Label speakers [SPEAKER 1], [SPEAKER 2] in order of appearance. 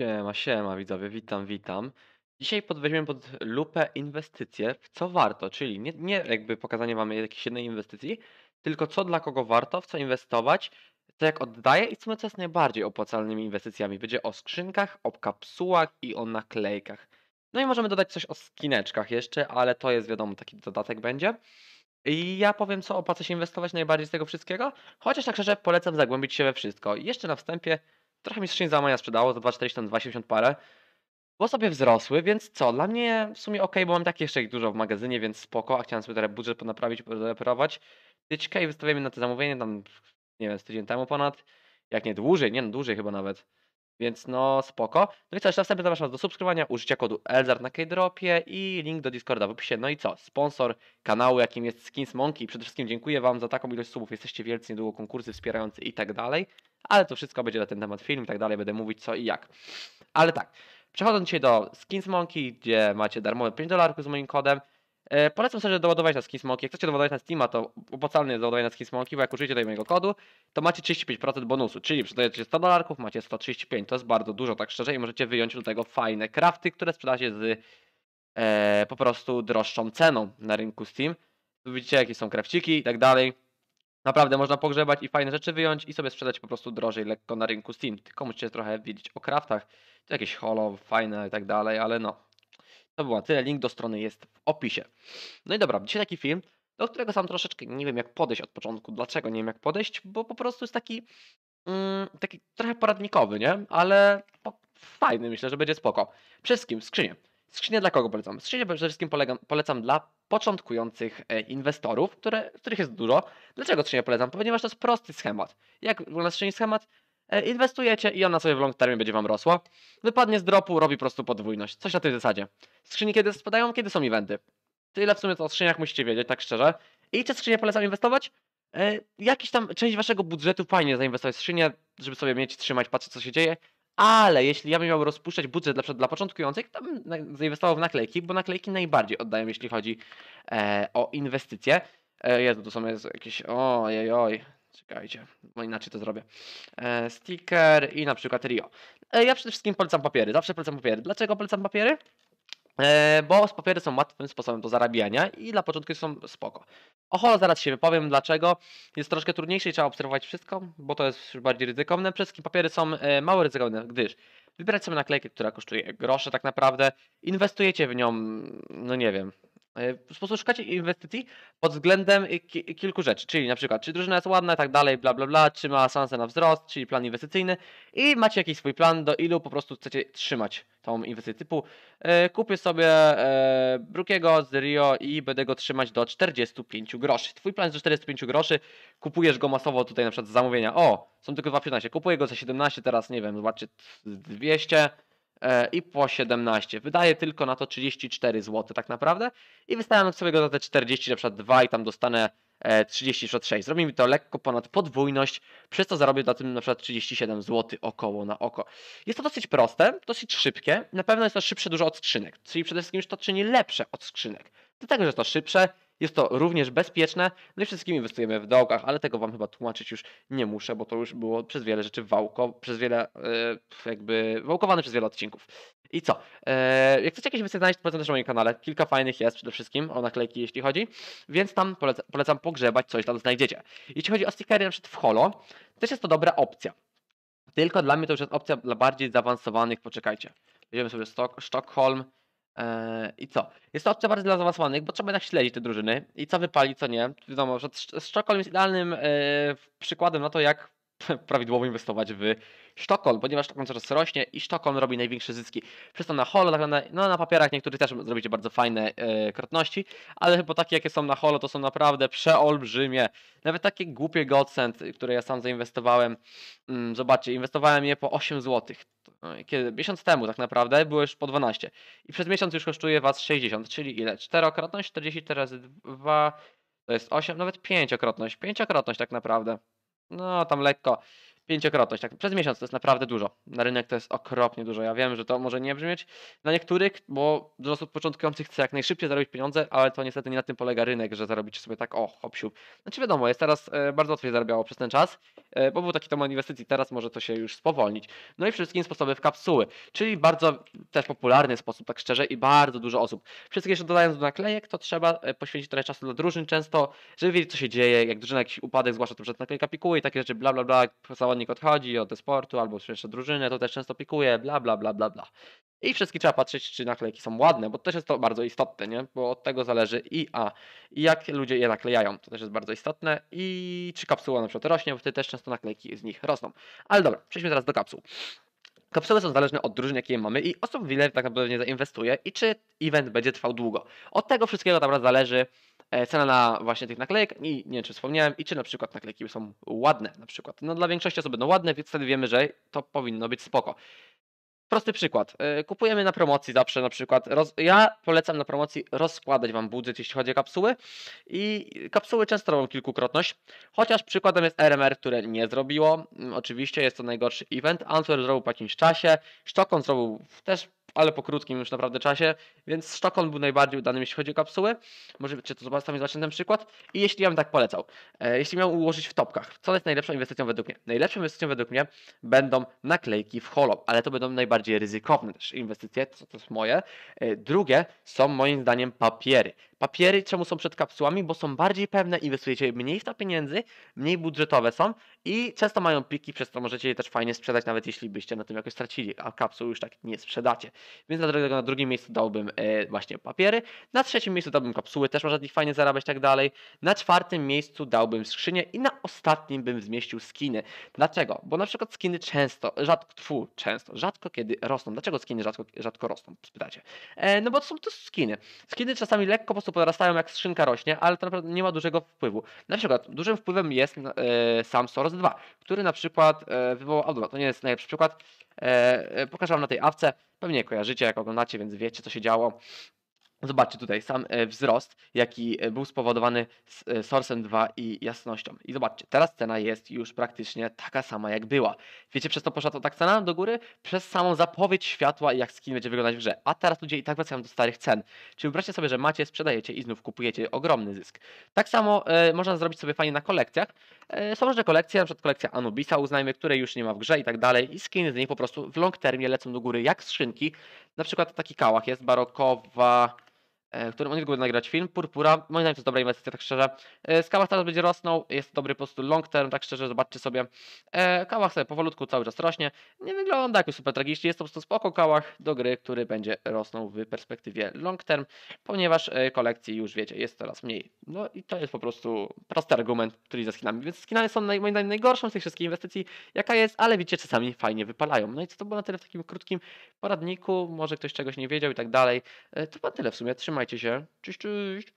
[SPEAKER 1] Siema, siema widzowie, witam, witam. Dzisiaj pod, weźmiemy pod lupę inwestycje, w co warto, czyli nie, nie jakby pokazanie wam jakiejś jednej inwestycji, tylko co dla kogo warto, w co inwestować, co jak oddaje i co my co jest najbardziej opłacalnymi inwestycjami. Będzie o skrzynkach, o kapsułach i o naklejkach. No i możemy dodać coś o skineczkach jeszcze, ale to jest wiadomo, taki dodatek będzie. I ja powiem, co opłaca się inwestować najbardziej z tego wszystkiego, chociaż tak szczerze polecam zagłębić się we wszystko. Jeszcze na wstępie trochę mi za załamania sprzedało, za 2,40 tam 2,70 parę. Bo sobie wzrosły, więc co, dla mnie w sumie ok, bo mam tak jeszcze ich dużo w magazynie, więc spoko, a chciałem sobie teraz budżet ponaprawić, poreperować. Tyczkę i wystawiamy na to zamówienie tam, nie wiem, z tydzień temu ponad. Jak nie dłużej, nie no, dłużej chyba nawet. Więc no spoko. No i co, jeszcze następnie zapraszam do subskrybowania, użycia kodu ELZAR na K-Dropie i link do Discorda w opisie. No i co, sponsor kanału, jakim jest Skins Monkey. Przede wszystkim dziękuję Wam za taką ilość subów, jesteście wielcy, niedługo konkursy wspierający i tak dalej. Ale to wszystko będzie na ten temat film i tak dalej, będę mówić co i jak. Ale tak, przechodząc dzisiaj do Skins Monkey, gdzie macie darmowe 5 dolarków z moim kodem, E, polecam sobie doładować na Skismoki. Jak chcecie doładować na Steama, to opłacalne jest doładowanie na Skismoki, bo jak użyjecie tutaj mojego kodu, to macie 35% bonusu, czyli sprzedajecie 100 dolarków, macie 135, to jest bardzo dużo, tak szczerze, i możecie wyjąć do tego fajne crafty, które sprzedacie z e, po prostu droższą ceną na rynku Steam. Tu widzicie, jakie są krawciki i tak dalej. Naprawdę można pogrzebać i fajne rzeczy wyjąć i sobie sprzedać po prostu drożej lekko na rynku Steam. Tylko musicie trochę wiedzieć o kraftach. To jakieś holo, fajne i tak dalej, ale no, to było tyle, link do strony jest w opisie. No i dobra, dzisiaj taki film, do którego sam troszeczkę nie wiem jak podejść od początku. Dlaczego nie wiem jak podejść? Bo po prostu jest taki, mm, taki trochę poradnikowy, nie? Ale fajny, myślę, że będzie spoko. Przede wszystkim skrzynie. Skrzynie dla kogo polecam? Skrzynie przede wszystkim polegam, polecam dla początkujących e, inwestorów, które, których jest dużo. Dlaczego skrzynie polecam? Ponieważ to jest prosty schemat. Jak wygląda skrzyni schemat? E, inwestujecie i ona sobie w long termie będzie Wam rosła. Wypadnie z dropu, robi po prostu podwójność. Coś na tej zasadzie. Skrzyni kiedy spadają, kiedy są eventy. Tyle w sumie to o skrzyniach musicie wiedzieć, tak szczerze. I czy skrzynie polecam inwestować? Yy, jakiś tam część Waszego budżetu fajnie zainwestować w skrzynię, żeby sobie mieć, trzymać, patrzeć co się dzieje. Ale jeśli ja bym miał rozpuszczać budżet dla, dla początkujących, to bym zainwestował w naklejki, bo naklejki najbardziej oddają, jeśli chodzi e, o inwestycje. E, Jezu, to są jakieś. Ojej, oj. Czekajcie, bo inaczej to zrobię. E, sticker i na przykład Rio. E, ja przede wszystkim polecam papiery, zawsze polecam papiery. Dlaczego polecam papiery? E, bo papiery są łatwym sposobem do zarabiania i dla początku są spoko. Oho, zaraz się wypowiem dlaczego. Jest troszkę trudniejsze i trzeba obserwować wszystko, bo to jest bardziej ryzykowne. Przede wszystkim papiery są e, mało ryzykowne, gdyż wybrać sobie naklejkę, która kosztuje grosze tak naprawdę, inwestujecie w nią, no nie wiem, E, szukacie inwestycji pod względem ki kilku rzeczy, czyli na przykład, czy drużyna jest ładna, tak dalej, bla bla bla, czy ma szansę na wzrost, czyli plan inwestycyjny i macie jakiś swój plan, do ilu po prostu chcecie trzymać tą inwestycję typu e, kupię sobie e, Brukiego z Rio i będę go trzymać do 45 groszy. Twój plan jest do 45 groszy, kupujesz go masowo tutaj na przykład z zamówienia, o, są tylko 2,15, kupuję go za 17, teraz nie wiem, zobaczcie, 200, E, i po 17. Wydaję tylko na to 34 zł tak naprawdę i wystawiam sobie go za te 40, na przykład 2 i tam dostanę 36. E, Zrobi mi to lekko ponad podwójność, przez co zarobię na tym na przykład 37 zł około na oko. Jest to dosyć proste, dosyć szybkie. Na pewno jest to szybsze dużo od skrzynek, czyli przede wszystkim już to czyni lepsze od skrzynek. Dlatego, że jest to szybsze, jest to również bezpieczne, no i wszystkimi inwestujemy w dołkach, ale tego Wam chyba tłumaczyć już nie muszę, bo to już było przez wiele rzeczy wałko, przez wiele, e, jakby wałkowane przez wiele odcinków. I co? E, jak chcecie jakieś wyceny znaleźć, to polecam też na moim kanale. Kilka fajnych jest przede wszystkim o naklejki, jeśli chodzi, więc tam polecam, polecam pogrzebać, coś tam znajdziecie. Jeśli chodzi o stickery, na przykład w Holo, też jest to dobra opcja. Tylko dla mnie to już jest opcja dla bardziej zaawansowanych, poczekajcie. Weźmiemy sobie Stockholm, E, I co? Jest to opcja bardzo dla zawasłanych, bo trzeba jednak śledzić te drużyny i co wypali, co nie. Wiadomo, że Stockholm jest idealnym e, przykładem na to, jak prawidłowo inwestować w Sztokholm, ponieważ Sztokholm coraz rośnie i Sztokholm robi największe zyski. Przez to na holo, tak no na papierach niektórzy też zrobicie bardzo fajne e, krotności, ale chyba takie jakie są na holo to są naprawdę przeolbrzymie. Nawet takie głupie godsend, które ja sam zainwestowałem, mm, zobaczcie, inwestowałem je po 8 złotych no kiedy, miesiąc temu tak naprawdę było już po 12 i przez miesiąc już kosztuje Was 60, czyli ile? Czterokrotność, 44 razy 2, to jest 8, nawet pięciokrotność, pięciokrotność tak naprawdę. No, tam lekko pięciokrotność. Tak, przez miesiąc to jest naprawdę dużo. Na rynek to jest okropnie dużo. Ja wiem, że to może nie brzmieć dla niektórych, bo dużo osób początkujących chce jak najszybciej zarobić pieniądze, ale to niestety nie na tym polega rynek, że zarobić sobie tak o, hop siup. Znaczy wiadomo, jest teraz e, bardzo łatwo zarabiało przez ten czas, e, bo był taki tom inwestycji, teraz może to się już spowolnić. No i wszystkim sposoby w kapsuły, czyli bardzo też popularny sposób, tak szczerze, i bardzo dużo osób. Wszystkie jeszcze dodając do naklejek, to trzeba e, poświęcić trochę czasu dla drużyn często, żeby wiedzieć co się dzieje, jak drużyna jakiś upadek zgłasza, to przed naklejka pikuje i takie rzeczy, bla bla bla, zawodnik odchodzi od sportu albo jeszcze drużynę, to też często pikuje, bla, bla, bla, bla, bla. I wszystkie trzeba patrzeć, czy naklejki są ładne, bo też jest to bardzo istotne, nie? bo od tego zależy i a, i jak ludzie je naklejają, to też jest bardzo istotne, i czy kapsuła na przykład rośnie, bo wtedy też często naklejki z nich rosną. Ale dobra, przejdźmy teraz do kapsuł. Kapsuły są zależne od drużyny, jakie mamy i osób, w ile tak naprawdę nie zainwestuje i czy event będzie trwał długo. Od tego wszystkiego naprawdę zależy, E, cena na właśnie tych naklejek i nie wiem, czy wspomniałem, i czy na przykład naklejki są ładne na przykład. No dla większości osób będą ładne, więc wtedy wiemy, że to powinno być spoko. Prosty przykład. E, kupujemy na promocji zawsze na przykład. Roz... Ja polecam na promocji rozkładać Wam budżet, jeśli chodzi o kapsuły. I kapsuły często robią kilkukrotność. Chociaż przykładem jest RMR, które nie zrobiło. Oczywiście jest to najgorszy event. Antwerp zrobił po jakimś czasie. Sztokon zrobił też ale po krótkim już naprawdę czasie, więc Sztokholm był najbardziej udany, jeśli chodzi o kapsuły. Możecie to zobaczyć, właśnie ten przykład. I jeśli ja bym tak polecał, e, jeśli miał ułożyć w topkach, co jest najlepszą inwestycją według mnie? Najlepszą inwestycją według mnie będą naklejki w holo, ale to będą najbardziej ryzykowne też inwestycje, to, to jest moje. E, drugie są moim zdaniem papiery. Papiery czemu są przed kapsułami? Bo są bardziej pewne, inwestujecie mniej w to pieniędzy, mniej budżetowe są i często mają piki, przez to możecie je też fajnie sprzedać, nawet jeśli byście na tym jakoś stracili, a kapsuł już tak nie sprzedacie. Więc dlatego na drugim miejscu dałbym e, właśnie papiery, na trzecim miejscu dałbym kapsuły, też można ich fajnie zarabiać tak dalej, na czwartym miejscu dałbym skrzynię i na ostatnim bym zmieścił skiny. Dlaczego? Bo na przykład skiny często, rzadko, tfu, często, rzadko kiedy rosną. Dlaczego skiny rzadko, rzadko rosną? Spytacie. E, no bo to są to skiny. Skiny czasami lekko po prostu prostu jak skrzynka rośnie, ale to naprawdę nie ma dużego wpływu. Na przykład dużym wpływem jest e, sam Source 2, który na przykład e, wywołał, to nie jest najlepszy przykład, e, e pokażę Wam na tej awce, pewnie kojarzycie jak oglądacie, więc wiecie co się działo. Zobaczcie tutaj sam e, wzrost, jaki e, był spowodowany z e, Source'em 2 i jasnością. I zobaczcie, teraz cena jest już praktycznie taka sama jak była. Wiecie przez to poszła to tak cena do góry? Przez samą zapowiedź światła i jak skin będzie wyglądać w grze. A teraz ludzie i tak wracają do starych cen. Czyli wyobraźcie sobie, że macie, sprzedajecie i znów kupujecie ogromny zysk. Tak samo e, można zrobić sobie fajnie na kolekcjach. E, są różne kolekcje, na przykład kolekcja Anubisa uznajmy, której już nie ma w grze i tak dalej. I skiny z niej po prostu w long termie lecą do góry jak skrzynki. Na przykład taki kałach jest barokowa E, w którym oni będą nagrać film. Purpura, moim zdaniem to jest dobra inwestycja, tak szczerze. E, Skałach teraz będzie rosnął, jest dobry po prostu long term, tak szczerze, zobaczcie sobie. E, kałach sobie powolutku cały czas rośnie, nie wygląda jakby super tragicznie, jest to po prostu spoko kałach do gry, który będzie rosnął w perspektywie long term, ponieważ kolekcji już wiecie, jest coraz mniej. No i to jest po prostu prosty argument, który ze skinami, więc skinami są naj, moim zdaniem najgorszą z tych wszystkich inwestycji, jaka jest, ale wiecie, czasami fajnie wypalają. No i co to było na tyle w takim krótkim poradniku, może ktoś czegoś nie wiedział i tak dalej. To na tyle w sumie, trzymaj Trzymajcie się. Cześć, cześć.